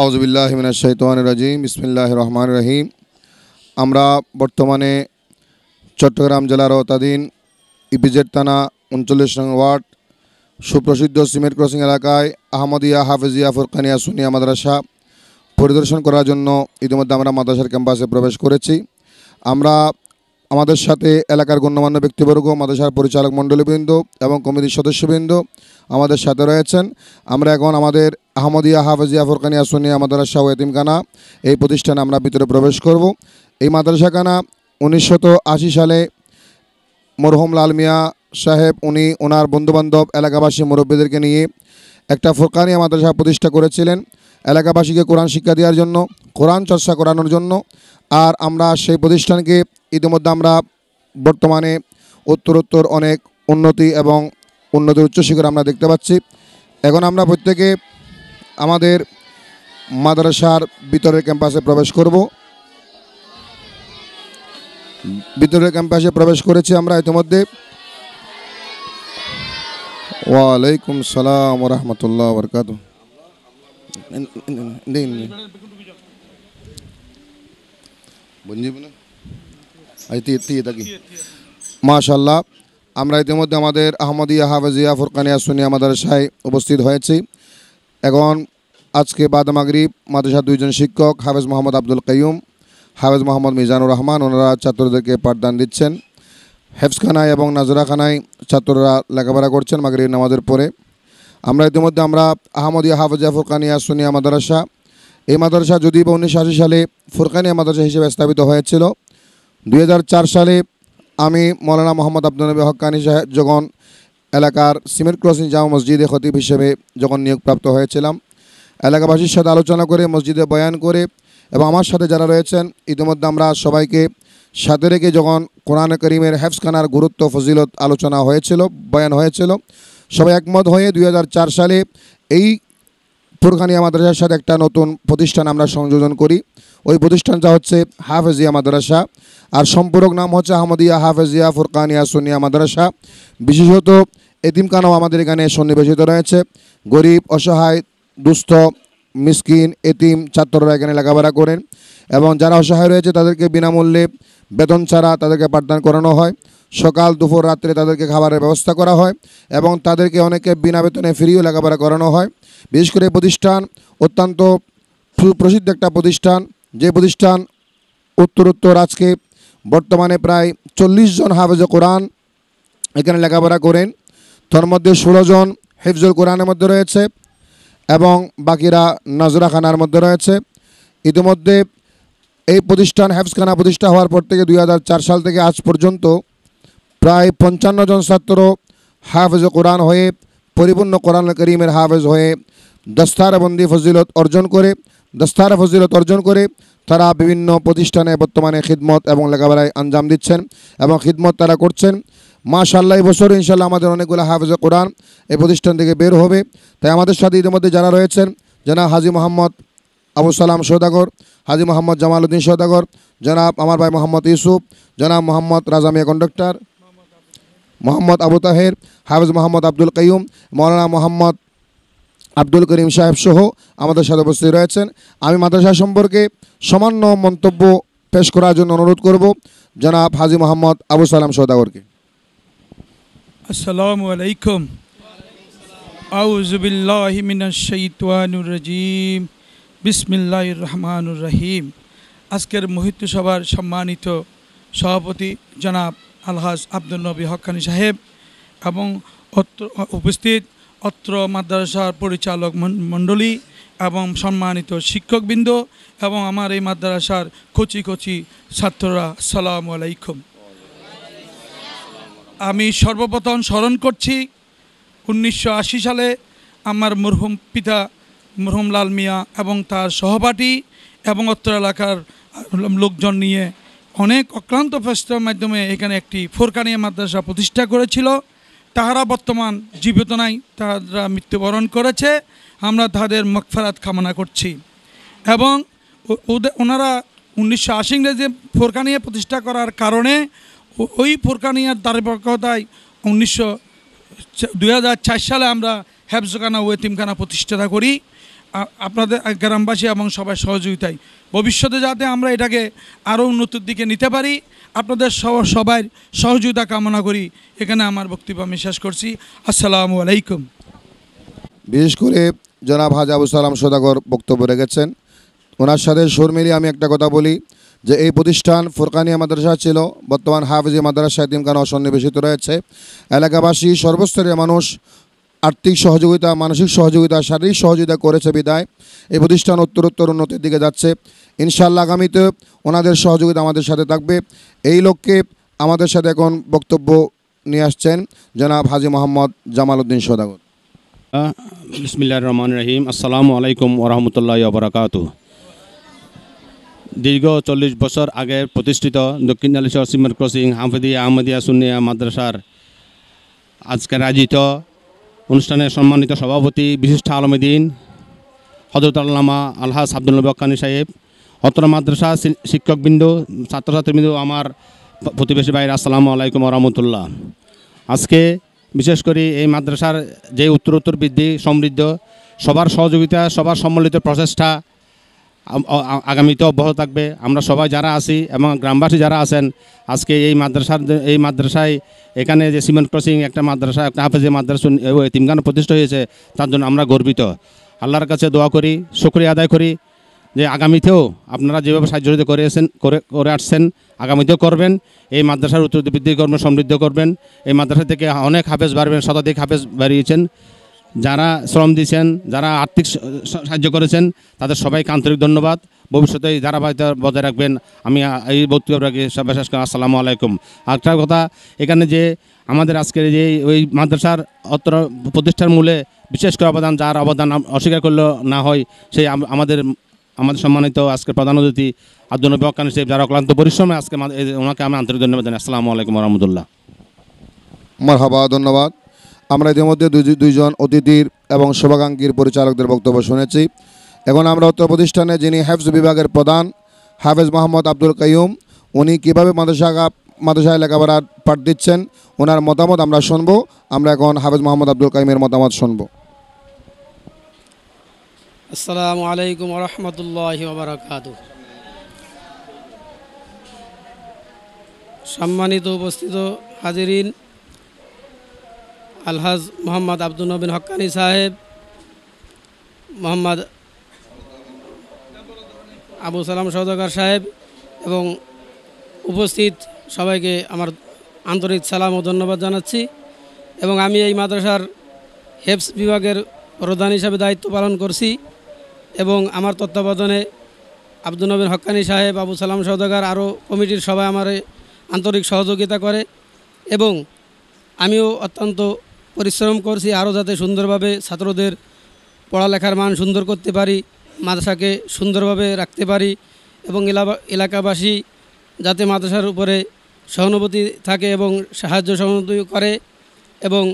আউজবিল্লাহমিনা শৈতান রাজিম ইসমিল্লাহ রহমান রহিম আমরা বর্তমানে চট্টগ্রাম জেলার অতাধীন ইপিজেড থানা উনচল্লিশ নং ওয়ার্ড সুপ্রসিদ্ধ সিমেন্ট ক্রসিং এলাকায় আহমদিয়া হাফেজিয়া ফুরকানিয়া সুনিয়া মাদ্রাসা পরিদর্শন করার জন্য ইতিমধ্যে আমরা মাদ্রাসার ক্যাম্পাসে প্রবেশ করেছি আমরা আমাদের সাথে এলাকার গণ্যমান্য ব্যক্তিবর্গ মাদ্রাসার পরিচালক মণ্ডলীবৃন্দ এবং কমিটির সদস্যবৃন্দ আমাদের সাথে রয়েছেন আমরা এখন আমাদের আহমদিয়া হাফেজিয়া ফোরকানিয়া সোনিয়া মাদ্রাসা ও এতিমখানা এই প্রতিষ্ঠানে আমরা ভিতরে প্রবেশ করব এই মাদ্রাসাখানা উনিশশত সালে মরহম লাল মিয়া সাহেব উনি ওনার বন্ধুবান্ধব এলাকাবাসী মুরব্বীদেরকে নিয়ে একটা ফোরকানিয়া মাদ্রাসা প্রতিষ্ঠা করেছিলেন এলাকাবাসীকে কোরআন শিক্ষা দেওয়ার জন্য কোরআন চর্চা করানোর জন্য আর আমরা সেই প্রতিষ্ঠানকে ইতিমধ্যে আমরা বর্তমানে উত্তরোত্তর অনেক উন্নতি এবং উন্নতির উচ্চশিখর আমরা দেখতে পাচ্ছি এখন আমরা প্রত্যেকে আমাদের মাদ্রাসার ভিতরের ক্যাম্পাসে প্রবেশ করব ভিতরের ক্যাম্পাসে প্রবেশ করেছি আমরা ইতিমধ্যে ওয়ালাইকুম সালাম রহমতুল্লাহ বরকাত আচ্ছা, মাশাল্লাহ আমরা ইতিমধ্যে আমাদের আহমদিয়া হাফেজিয়া ফুরকানিয়া সুনিয়া মাদারসায় উপস্থিত হয়েছি এখন আজকে বাদ মাগরিব মাদ্রাসার দুইজন শিক্ষক হাফেজ মোহাম্মদ আব্দুল কাইম হাফেজ মোহাম্মদ মিজানুর রহমান ওনারা ছাত্রদেরকে পাঠদান দিচ্ছেন হেফসখানায় এবং নাজরাখানায় ছাত্ররা লেখাপড়া করছেন মাগরিব নামাজের পরে আমরা ইতিমধ্যে আমরা আহমদিয়া হাফেজিয়া ফুরকানিয়া সুনিয়া মাদারসা এই মাদ্রাসা বা উনিশশো আশি সালে ফুরকানিয়া মাদ্রাসা হিসেবে স্থাপিত হয়েছিল দুই সালে আমি মৌলানা মোহাম্মদ আব্দুল নবী হকানি সাহেব যখন এলাকার সিমেন্ট ক্রসিং জামা মসজিদে খতিব হিসেবে যখন নিয়োগপ্রাপ্ত হয়েছিলাম এলাকাবাসীর সাথে আলোচনা করে মসজিদে বয়ান করে এবং আমার সাথে যারা রয়েছেন ইতিমধ্যে আমরা সবাইকে সাথে রেখে যখন কোরআন করিমের হ্যাফসখানার গুরুত্ব ফজিলত আলোচনা হয়েছিল বয়ান হয়েছিল সবাই একমত হয়ে দুই সালে এই ফুরকানিয়া মাদ্রাসার সাথে একটা নতুন প্রতিষ্ঠান আমরা সংযোজন করি ওই প্রতিষ্ঠানটা হচ্ছে হাফেজিয়া মাদ্রাসা আর সম্পূরক নাম হচ্ছে আহমদিয়া হাফেজিয়া ফুরকানিয়া সোনিয়া মাদ্রাসা বিশেষত এতিমখানাও আমাদের এখানে সন্নিবেশিত রয়েছে গরিব অসহায় দুস্থ মিসকিন এতিম ছাত্ররা এখানে লেখাপড়া করেন এবং যারা অসহায় রয়েছে তাদেরকে বিনামূল্যে বেতন ছাড়া তাদেরকে পাঠদান করানো হয় সকাল দুপুর রাত্রে তাদেরকে খাবারের ব্যবস্থা করা হয় এবং তাদেরকে অনেকে বিনা বেতনে ফ্রিও লেখাপড়া করানো হয় বিশেষ করে প্রতিষ্ঠান অত্যন্ত সুপ্রসিদ্ধ একটা প্রতিষ্ঠান যে প্রতিষ্ঠান উত্তরোত্তর আজকে বর্তমানে প্রায় চল্লিশ জন হাফেজ কোরআন এখানে লেখাপড়া করেন তার মধ্যে ষোলো জন হেফজুল কোরআনের মধ্যে রয়েছে এবং বাকিরা নাজরা খানার মধ্যে রয়েছে ইতিমধ্যে এই প্রতিষ্ঠান হেফজখানা প্রতিষ্ঠা হওয়ার পর থেকে দুই সাল থেকে আজ পর্যন্ত প্রায় পঞ্চান্ন জন ছাত্র হাফেজ কোরআন হয়ে পরিপূর্ণ কোরআন করিমের হাফেজ হয়ে দস্তারবন্দি ফজিলত অর্জন করে দস্তার ফজিলত অর্জন করে তারা বিভিন্ন প্রতিষ্ঠানে বর্তমানে খিদমত এবং লেখাপড়ায় আঞ্জাম দিচ্ছেন এবং খিদমত তারা করছেন মাশাল্লাহ এই বছর ইনশাল্লাহ আমাদের অনেকগুলো হাফেজ কোরআন এই প্রতিষ্ঠান থেকে বের হবে তাই আমাদের সাথে ইতিমধ্যে যারা রয়েছেন জনাব হাজি মোহাম্মদ আবু সালাম সৌদাগর হাজি মোহাম্মদ জামাল উদ্দিন সৌদাগর জনাব আমার ভাই মোহাম্মদ ইউসুফ জনাব মোহাম্মদ রাজামিয়া কন্ডাক্টর মোহাম্মদ আবু তাহের হাফেজ মোহাম্মদ আব্দুল কাইম মৌলানা মোহাম্মদ আব্দুল করিম সাহেব সহ আমাদের সাথে উপস্থিত রয়েছেন আমি মাদ্রাসা সম্পর্কে সামান্য মন্তব্য পেশ করার জন্য অনুরোধ করব জনাব হাজি মোহাম্মদ আবু সালাম সৌদাগরকে আসসালামু আলাইকুম আউজুবিল্লাহ মিনাশাইতানুর রাজিম বিসমিল্লাহ রহমানুর রহিম আজকের মহিত্য সভার সম্মানিত সভাপতি জনাব আলহাজ আব্দুল নবী হকানি সাহেব এবং উপস্থিত অত্র মাদ্রাসার পরিচালক মণ্ডলী এবং সম্মানিত শিক্ষকবৃন্দ এবং আমার এই মাদ্রাসার কচি কচি ছাত্ররা সালাম আলাইকুম আমি সর্বপ্রথম স্মরণ করছি উনিশশো সালে আমার মরহুম পিতা মরহুম লাল মিয়া এবং তার সহপাঠী এবং অত্র এলাকার লোকজন নিয়ে অনেক অক্লান্ত প্রচেষ্টার মাধ্যমে এখানে একটি ফোরকানিয়া মাদ্রাসা প্রতিষ্ঠা করেছিল তাহারা বর্তমান জীবিত নাই তাহারা মৃত্যুবরণ করেছে আমরা তাদের মকফারাত কামনা করছি এবং ওনারা উনিশশো আশি ইংরেজি ফোরকানিয়া প্রতিষ্ঠা করার কারণে ওই ফোরকানিয়ার দারিপক্ষতায় উনিশশো দুই সালে আমরা হ্যাফজখানা ও এতিমখানা প্রতিষ্ঠাতা করি আপনাদের গ্রামবাসী এবং সবাই সহযোগিতায় ভবিষ্যতে যাতে আমরা এটাকে আরও উন্নতির দিকে নিতে পারি আপনাদের সহ সবাই সহযোগিতা কামনা করি এখানে আমার বক্তব্য আমি শেষ করছি আসসালামু আলাইকুম বিশেষ করে জনাব হাজ সালাম সদাগর বক্তব্য রেখেছেন ওনার সাথে সুর মিলিয়ে আমি একটা কথা বলি যে এই প্রতিষ্ঠান ফুরকানিয়া মাদ্রাসা ছিল বর্তমান হাফিজি মাদ্রাসা এতিমখানা অসন্নিবেশিত রয়েছে এলাকাবাসী সর্বস্তরের মানুষ আর্থিক সহযোগিতা মানসিক সহযোগিতা শারীরিক সহযোগিতা করেছে বিদায় এই প্রতিষ্ঠান উত্তরোত্তর উন্নতির দিকে যাচ্ছে ইনশাল্লাহ আগামীতে ওনাদের সহযোগিতা আমাদের সাথে থাকবে এই লক্ষ্যে আমাদের সাথে এখন বক্তব্য নিয়ে আসছেন জনাব হাজি মোহাম্মদ জামাল উদ্দিন সদাগত বিসমিল্লা রহমান রহিম আসসালামু আলাইকুম ওরহমতুল্লাহ বরাকাত দীর্ঘ চল্লিশ বছর আগে প্রতিষ্ঠিত দক্ষিণ জালেশ্বর সিমের ক্রসিং হামফেদিয়া আহমদিয়া সুনিয়া মাদ্রাসার আজকের রাজিত অনুষ্ঠানে সম্মানিত সভাপতি বিশিষ্ট দিন হজরত আল্লামা আলহাজ আব্দুল বক্কানি সাহেব অত্র মাদ্রাসা শিক্ষকবৃন্দ ছাত্রছাত্রীবৃন্দ আমার প্রতিবেশী ভাইয়ের আসসালামু আলাইকুম রহমতুল্লাহ আজকে বিশেষ করে এই মাদ্রাসার যে উত্তরোত্তর বৃদ্ধি সমৃদ্ধ সবার সহযোগিতা সবার সম্মিলিত প্রচেষ্টা আগামীতে অব্যাহত থাকবে আমরা সবাই যারা আছি এবং গ্রামবাসী যারা আছেন আজকে এই মাদ্রাসার এই মাদ্রাসায় এখানে যে সিমেন্ট ক্রসিং একটা মাদ্রাসা একটা হাফেজে মাদ্রাসা তিমগান প্রতিষ্ঠা হয়েছে তার জন্য আমরা গর্বিত আল্লাহর কাছে দোয়া করি শুক্রিয়া আদায় করি যে আগামীতেও আপনারা যেভাবে সাহায্য করেছেন করে করে আসছেন আগামীতেও করবেন এই মাদ্রাসার উত্তর বৃদ্ধি করবেন সমৃদ্ধ করবেন এই মাদ্রাসা থেকে অনেক হাফেজ বাড়বেন শতাধিক হাফেজ বাড়িয়েছেন যারা শ্রম দিয়েছেন যারা আর্থিক সাহায্য করেছেন তাদের সবাইকে আন্তরিক ধন্যবাদ ভবিষ্যতে এই ধারাবাহিকতা বজায় রাখবেন আমি এই বক্তব্য রাখি বিশেষ করে আসসালামু আলাইকুম আরেকটা কথা এখানে যে আমাদের আজকের যে ওই মাদ্রাসার অত্র প্রতিষ্ঠার মূলে বিশেষ করে অবদান যার অবদান অস্বীকার করলে না হয় সেই আমাদের আমাদের সম্মানিত আজকে প্রধান অতিথি আব্দুল নবী অকান সাহেব যারা অক্লান্ত পরিশ্রমে আজকে ওনাকে আমি আন্তরিক ধন্যবাদ জানাই আসসালামু আলাইকুম রহমতুল্লাহ মারহাবা ধন্যবাদ আমরা ইতিমধ্যে দুইজন অতিথির এবং শুভাকাঙ্ক্ষীর পরিচালকদের বক্তব্য শুনেছি এখন আমরা উত্তর প্রতিষ্ঠানে যিনি হ্যাফজ বিভাগের প্রধান হাফেজ মোহাম্মদ আব্দুল কাইম উনি কীভাবে মাদ্রাসা মাদ্রাসায় লেখাপড়ার পাঠ দিচ্ছেন ওনার মতামত আমরা শুনব আমরা এখন হাফেজ মোহাম্মদ আব্দুল কাইমের মতামত শুনব আসসালামু আলাইকুম রহমতুল্লাহ সম্মানিত উপস্থিত হাজিরিন আলহাজ মোহাম্মদ আব্দুল নবীন হক্কানি সাহেব মোহাম্মদ আবু সালাম সৌদাগর সাহেব এবং উপস্থিত সবাইকে আমার আন্তরিক সালাম ও ধন্যবাদ জানাচ্ছি এবং আমি এই মাদ্রাসার হেপস বিভাগের প্রধান হিসাবে দায়িত্ব পালন করছি এবং আমার তত্ত্বাবধানে আব্দুল নবীন হকানি সাহেব আবু সালাম সৌদাগার আরও কমিটির সবাই আমার আন্তরিক সহযোগিতা করে এবং আমিও অত্যন্ত পরিশ্রম করছি আরও যাতে সুন্দরভাবে ছাত্রদের পড়ালেখার মান সুন্দর করতে পারি মাদ্রাসাকে সুন্দরভাবে রাখতে পারি এবং এলাকাবাসী যাতে মাদ্রাসার উপরে সহানুভূতি থাকে এবং সাহায্য সহানুভূতি করে এবং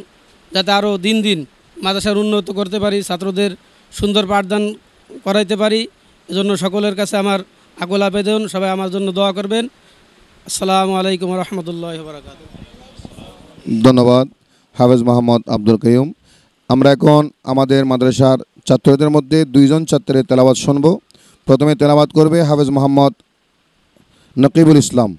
যাতে আরও দিন দিন মাদ্রাসার উন্নত করতে পারি ছাত্রদের সুন্দর পাঠদান করাইতে পারি এজন্য সকলের কাছে আমার আকুল আবেদন সবাই আমার জন্য দোয়া করবেন আসসালামু আলাইকুম রহমতুল্লাহ বারকাত ধন্যবাদ হাফেজ মোহাম্মদ আব্দুল কয়ুম আমরা এখন আমাদের মাদ্রাসার ছাত্রদের মধ্যে দুইজন ছাত্রের তেলাবাদ শুনব প্রথমে তেলাবাদ করবে হাফেজ মোহাম্মদ নকিবুল ইসলাম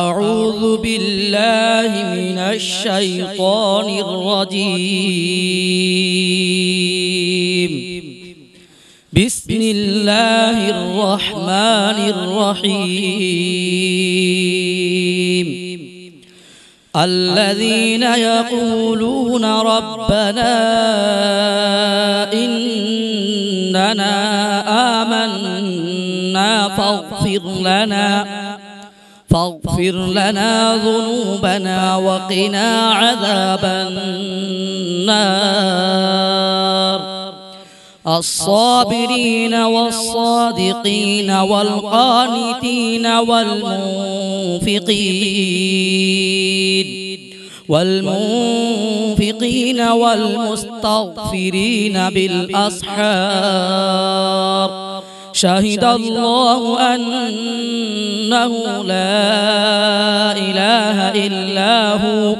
أعوذ بالله من الشيطان الرجيم الرحمن الرحيم الذين يقولون ربنا إننا آمنا فاغفر لنا فاغفر لنا ذنوبنا وقنا عذاب النار الصابرين والصادقين والقانتين والمنفقين والمنفقين والمستغفرين بالأسحار شهد الله أنه لا إله إلا هو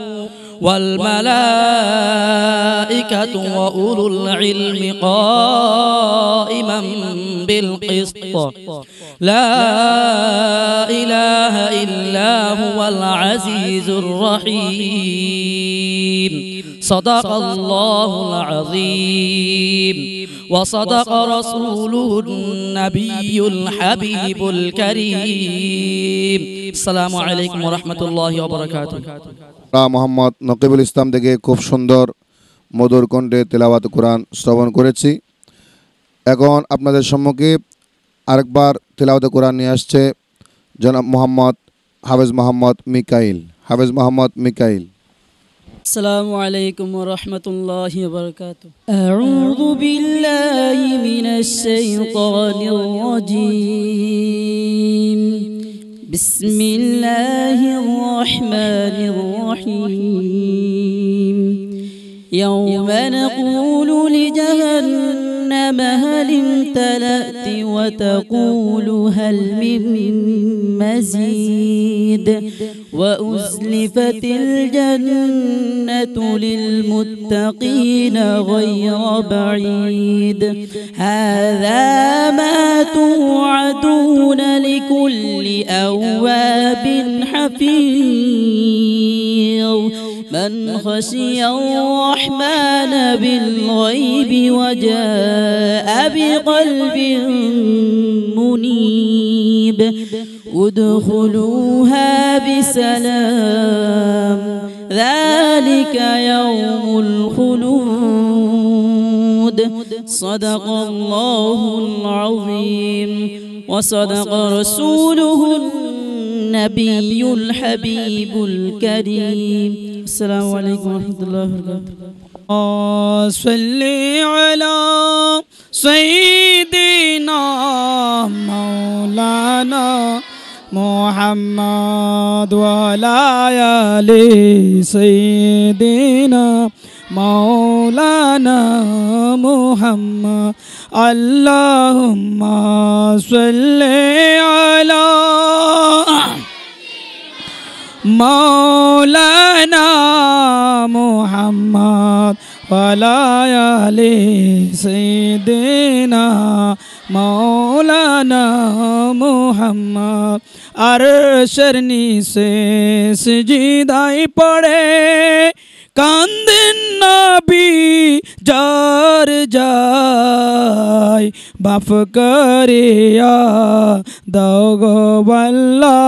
والملائكة وأولو العلم قائما بالقسط لا إله إلا هو العزيز الرحيم صدق الله العظيم وصدق رسوله النبي الحبيب الكريم السلام عليكم ورحمة الله وبركاته মোহাম্মদ নকিবুল ইসলাম থেকে খুব সুন্দর মধুর কণ্ঠে তেলাওয়াত কোরআন শ্রবণ করেছি এখন আপনাদের সম্মুখে আরেকবার তেলাওয়াত কোরআন নিয়ে আসছে জনাব মোহাম্মদ হাফেজ মোহাম্মদ মিকাইল হাফেজ মোহাম্মদ মিকাইল السلام عليكم ورحمة الله وبركاته أعوذ بالله من الشيطان الرجيم بسم الله الرحمن الرحيم يوم نقول لجهنم الأنام هل امتلأت وتقول هل من مزيد وأزلفت الجنة للمتقين غير بعيد هذا ما توعدون لكل أواب حفيظ من خشي الله الإيمان بالغيب وجاء بقلب منيب ادخلوها بسلام ذلك يوم الخلود صدق الله العظيم وصدق رسوله النبي الحبيب الكريم السلام عليكم ورحمة الله وبركاته صل على سيدنا مولانا محمد وعلى آل سيدنا مولانا محمد اللهم صل على मौलाना मोहम्मद वाले से देना मौलाना मोहम्मद अर शरनी से सजीदाई पड़े कभी जार जाए बाफ करिया दौगो बल्ला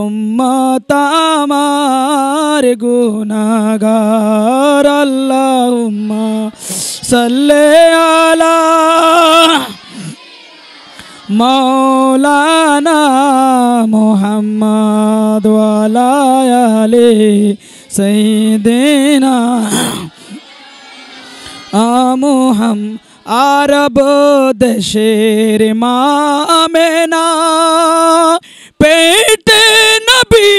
उम्मार गुनागार अल्लाह उम्मा सल्ले आला मौलाना मोहम्मद वाला Ali Sayyidina Amuham Arab Desher Ma Amena Pete Nabi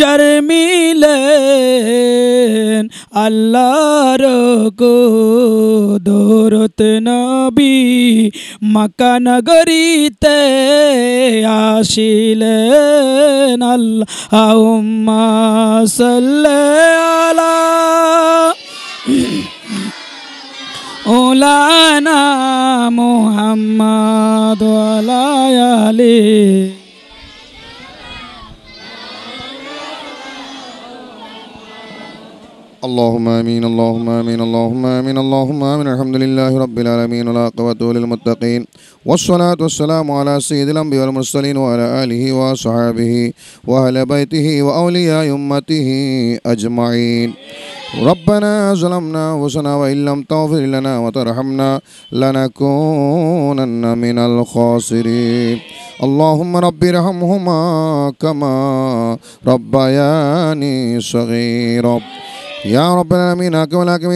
যার মিলেন আল্লাহর দৌরত নবী মাকা নগরীতে আসিলেন আল্লাহ সাল্লে আলা ওলানা মোহাম্মদ আলা আলী اللهم امين اللهم امين اللهم امين اللهم امين الحمد لله رب العالمين والعاقبة للمتقين والصلاة والسلام على سيد الانبياء والمرسلين وعلى اله وصحبه واهل بيته واولياء امته اجمعين ربنا ظلمنا وسنا وإن لم تغفر لنا وترحمنا لنكونن من الخاسرين اللهم رب ارحمهما كما ربياني صغيرا ইয়া রব্বাল আমিন হাকিম হাকিম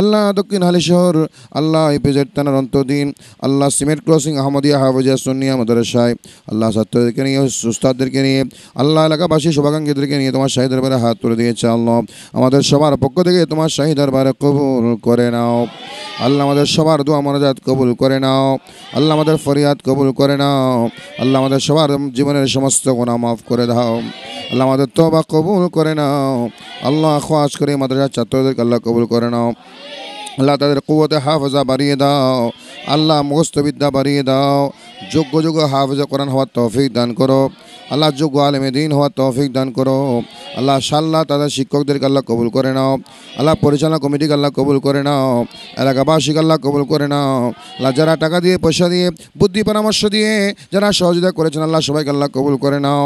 আল্লাহ দক্ষিণ শহর আল্লাহ ইপিজেড থানার অন্তদিন আল্লাহ সিমেন্ট ক্রসিং আহমদিয়া হাফজিয়া সুনিয়া মাদ্রাসায় আল্লাহ ছাত্রদেরকে নিয়ে সুস্তাদদেরকে নিয়ে আল্লাহ এলাকাবাসী সভাকাঙ্ক্ষীদেরকে নিয়ে তোমার শাহী দরবারে হাত তুলে দিয়েছে আল্লাহ আমাদের সবার পক্ষ থেকে তোমার শাহী দরবারে কবুল করে নাও আল্লাহ আমাদের সবার দোয়া মনাজাত কবুল করে নাও আল্লাহ আমাদের ফরিয়াদ কবুল করে নাও আল্লাহ আমাদের সবার জীবনের সমস্ত গোনা মাফ করে দাও আল্লাহ আমাদের তো কবুল করে নাও আল্লাহ খোয়াজ করে মাদ্রাসার ছাত্রদেরকে আল্লাহ কবুল করে নাও আল্লাহ তাদের কুয়তে হাফজা বাড়িয়ে দাও আল্লাহ মুখস্থবিদ্যা বাড়িয়ে দাও যোগ্য যোগ্য হাফজা কোরআন হওয়ার তৌফিক দান করো আল্লাহ যোগ্য আলমে দিন হওয়ার তৌফিক দান করো আল্লাহ সাল্লাহ তাদের শিক্ষকদেরকে আল্লাহ কবুল করে নাও আল্লাহ পরিচালনা কমিটিকে আল্লাহ কবুল করে নাও এলাকাবাসীকে আল্লাহ কবুল করে নাও আল্লাহ যারা টাকা দিয়ে পয়সা দিয়ে বুদ্ধি পরামর্শ দিয়ে যারা সহযোগিতা করেছেন আল্লাহ সবাইকে আল্লাহ কবুল করে নাও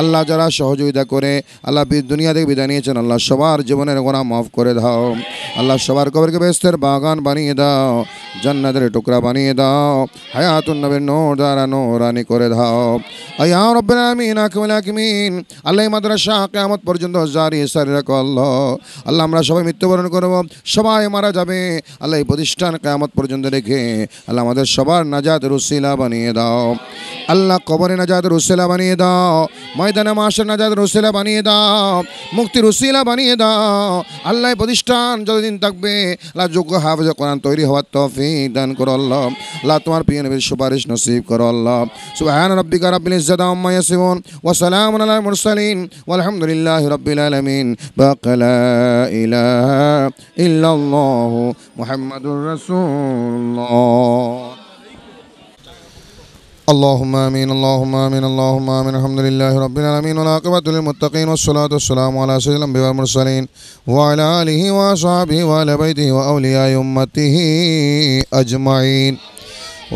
আল্লাহ যারা সহযোগিতা করে আল্লাহ দুনিয়া থেকে বিদায় নিয়েছেন আল্লাহ সবার জীবনের গোনা মাফ করে দাও আল্লাহ সবার কবরকে ব্যস্ত জান্নাতের বাগান বানিয়ে দাও জান্নাতের টুকরা বানিয়ে দাও হায়াতুন নবীর নোর দ্বারা নোরানি করে দাও আয়া রব্বুল আমিন আকমল আকমিন আল্লাহ মাদ্রাসা কিয়ামত পর্যন্ত জারি সারি রাখো আল্লাহ আল্লাহ আমরা সবাই মৃত্যুবরণ করব সবাই মারা যাবে আল্লাহ এই প্রতিষ্ঠান কিয়ামত পর্যন্ত রেখে আল্লাহ আমাদের সবার নাজাদ রুসিলা বানিয়ে দাও আল্লাহ কবরে নাজাদ রুসিলা বানিয়ে দাও ময়দানে মাসের নাজাদ রুসিলা বানিয়ে দাও মুক্তি রুসিলা বানিয়ে দাও আল্লাহ প্রতিষ্ঠান যতদিন থাকবে আল্লাহ যোগ্য হাফেজ কোরআন তৈরি হওয়ার তৌফিক দান করো আল্লাহ আল্লাহ তোমার প্রিয় নবীর সুপারিশ নসিব করো আল্লাহ সুবহান রব্বিকা রাব্বিল ইজ্জাতি আম্মা ইয়াসিফুন ওয়া সালামুন আলাল মুরসালিন ওয়া আলহামদুলিল্লাহি রাব্বিল আলামিন বাকালা ইলাহা ইল্লাল্লাহু মুহাম্মাদুর রাসূলুল্লাহ اللهم امين اللهم امين اللهم امين الحمد لله رب العالمين والعاقبة للمتقين والصلاة والسلام على سيد الانبياء والمرسلين وعلى اله واصحابه وعلى بيته واولياء امته اجمعين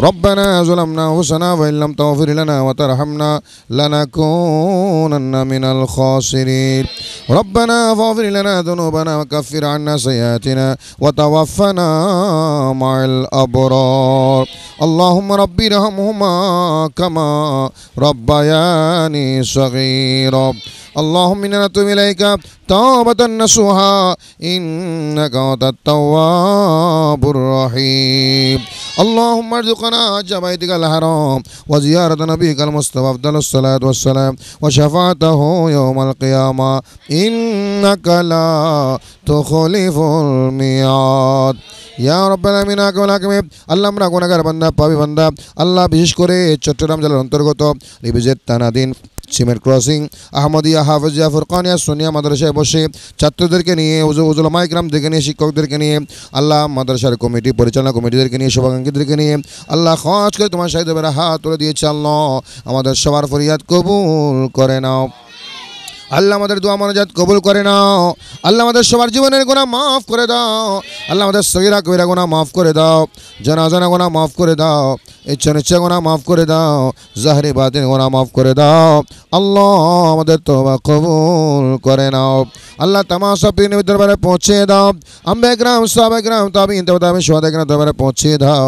ربنا ظلمنا أنفسنا وإن لم تغفر لنا وترحمنا لنكونن من الخاسرين ربنا فاغفر لنا ذنوبنا وكفر عنا سيئاتنا وتوفنا مع الأبرار اللهم ربي ارحمهما كما ربياني صغيرا اللهم إنا نتوب إليك توبة نصوحا إنك أنت التواب الرحيم اللهم ارزقنا جمعيتك الحرام وزيارة نبيك المصطفى أفضل الصلاة والسلام وشفاعته يوم القيامة إنك لا تخلف الميعاد ইয়া রব্বাল আমিন আকমাল আকমিব আল্লাহ আমরা গুনাহগার বান্দা পাবি বান্দা আল্লাহ বিশেষ করে চট্টগ্রাম জেলার অন্তর্গত রিবিজের তানাদিন সিমের ক্রসিং আহমদিয়া হাফেজিয়া ফুরকানিয়া সোনিয়া মাদ্রাসায় বসে ছাত্রদেরকে নিয়ে উজুলামা ইকরাম নিয়ে শিক্ষকদেরকে নিয়ে আল্লাহ মাদ্রাসার কমিটি পরিচালনা কমিটিদেরকে নিয়ে শুভাকাঙ্ক্ষীদেরকে নিয়ে আল্লাহ খরচ করে তোমার সাহিদেবের হাত তুলে দিয়ে চাল আমাদের সবার ফরিয়াদ কবুল করে নাও আল্লাহ আমাদের দোয়া মনোজাত কবুল করে নাও আল্লাহ আমাদের সবার জীবনের গোনা মাফ করে দাও আল্লাহ আমাদের সগিরা কবিরা গোনা মাফ করে দাও জানাজানা গোনা মাফ করে দাও ইচ্ছা নিচ্ছা গোনা মাফ করে দাও জাহরি বাদিন গোনা মাফ করে দাও আল্লাহ আমাদের তোবা কবুল করে নাও আল্লাহ তামা সব দরবারে পৌঁছে দাও আম্বে গ্রাম সাবে গ্রাম তো আমি তাবিন আমি সোহাদে গ্রাম দরবারে পৌঁছে দাও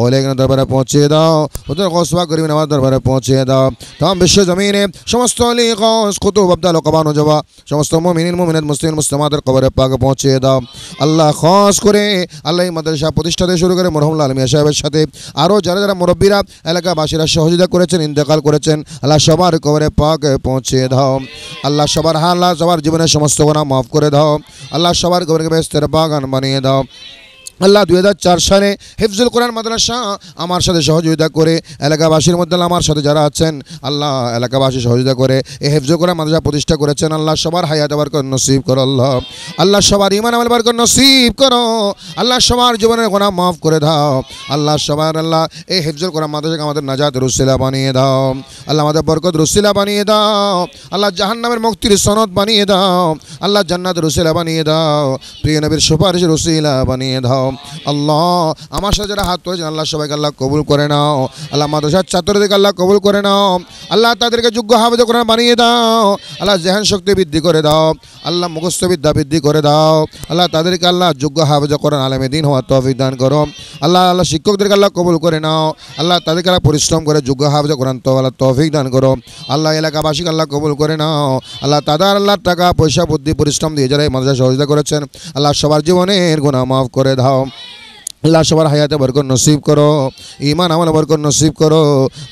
ওলে গ্রাম দরবারে পৌঁছে দাও ওদের কসবা করিম আমার দরবারে পৌঁছে দাও তাম বিশ্ব জমিনে সমস্ত অলি কস কুতুব কবা নজবা সমস্ত মমিনিন মমিনাত মুসলিম মুসলিমাদের কবরে পাকে পৌঁছে দাও আল্লাহ খস করে আল্লাহ মাদ্রাসা প্রতিষ্ঠাতে শুরু করে মরহমুল্লা আলমিয়া সাহেবের সাথে আরও যারা যারা মুরব্বীরা এলাকাবাসীরা সহযোগিতা করেছেন ইন্তেকাল করেছেন আল্লাহ সবার কবরে পাকে পৌঁছে দাও আল্লাহ সবার হা আল্লাহ সবার জীবনের সমস্ত গোনা মাফ করে দাও আল্লাহ সবার কবরকে ব্যস্তের বাগান বানিয়ে দাও আল্লাহ দুই সালে হেফজুল কোরআন মাদ্রাসা আমার সাথে সহযোগিতা করে এলাকাবাসীর মধ্যে আমার সাথে যারা আছেন আল্লাহ এলাকাবাসী সহযোগিতা করে এই হেফজুল কোরআন মাদ্রাসা প্রতিষ্ঠা করেছেন আল্লাহ সবার হায়াত আবার কর নসিব কর আল্লাহ আল্লাহ সবার ইমান আমার বার কর নসিব করো আল্লাহ সবার জীবনের গোনা মাফ করে দাও আল্লাহ সবার আল্লাহ এই হেফজুল কোরআন মাদ্রাসাকে আমাদের নাজাদ রুসিলা বানিয়ে দাও আল্লাহ আমাদের বরকত রুসিলা বানিয়ে দাও আল্লাহ জাহান্নামের মুক্তির সনদ বানিয়ে দাও আল্লাহ জান্নাত রুসিলা বানিয়ে দাও প্রিয় নবীর সুপারিশ রুসিলা বানিয়ে দাও আল্লাহ আমার সাথে যারা হাত তুলেছেন আল্লাহ সবাইকে আল্লাহ কবুল করে নাও আল্লাহ মাদ্রাসার ছাত্রদেরকে আল্লাহ কবুল করে নাও আল্লাহ তাদেরকে যোগ্য হাফেজ করে বানিয়ে দাও আল্লাহ জেহান শক্তি বৃদ্ধি করে দাও আল্লাহ মুখস্থ বিদ্যা বৃদ্ধি করে দাও আল্লাহ তাদেরকে আল্লাহ যোগ্য হাফেজ কোরআন আলমে দিন হওয়ার তৌফিক দান করো আল্লাহ আল্লাহ শিক্ষকদেরকে আল্লাহ কবুল করে নাও আল্লাহ তাদেরকে আল্লাহ পরিশ্রম করে যোগ্য হাফেজ কোরআন তো আল্লাহ তৌফিক দান করো আল্লাহ এলাকাবাসীকে আল্লাহ কবুল করে নাও আল্লাহ তাদের আল্লাহ টাকা পয়সা বুদ্ধি পরিশ্রম দিয়ে যারা এই মাদ্রাসা সহযোগিতা করেছেন আল্লাহ সবার জীবনের গুণা মাফ করে দাও আল্লাহ সবার হায়াতে বরকর নসিব করো ইমান আমার বরকর নসিব করো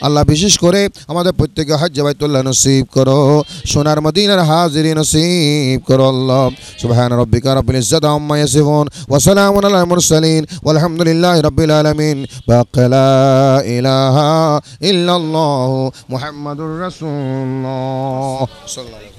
আল্লাহ বিশেষ করে আমাদের প্রত্যেকে হাজ জবাইতুল্লাহ নসিব করো সোনার মদিনার হাজিরি নসিব করো আল্লাহ সুবহান রব্বিকা রব্বিল ইজ্জাত আম্মা ইয়াসিফুন ওয়া সালামুন আলাল মুরসালিন ওয়া রাব্বিল আলামিন বাকালা ইলাহা ইল্লাল্লাহ মুহাম্মাদুর রাসূলুল্লাহ সাল্লাল্লাহু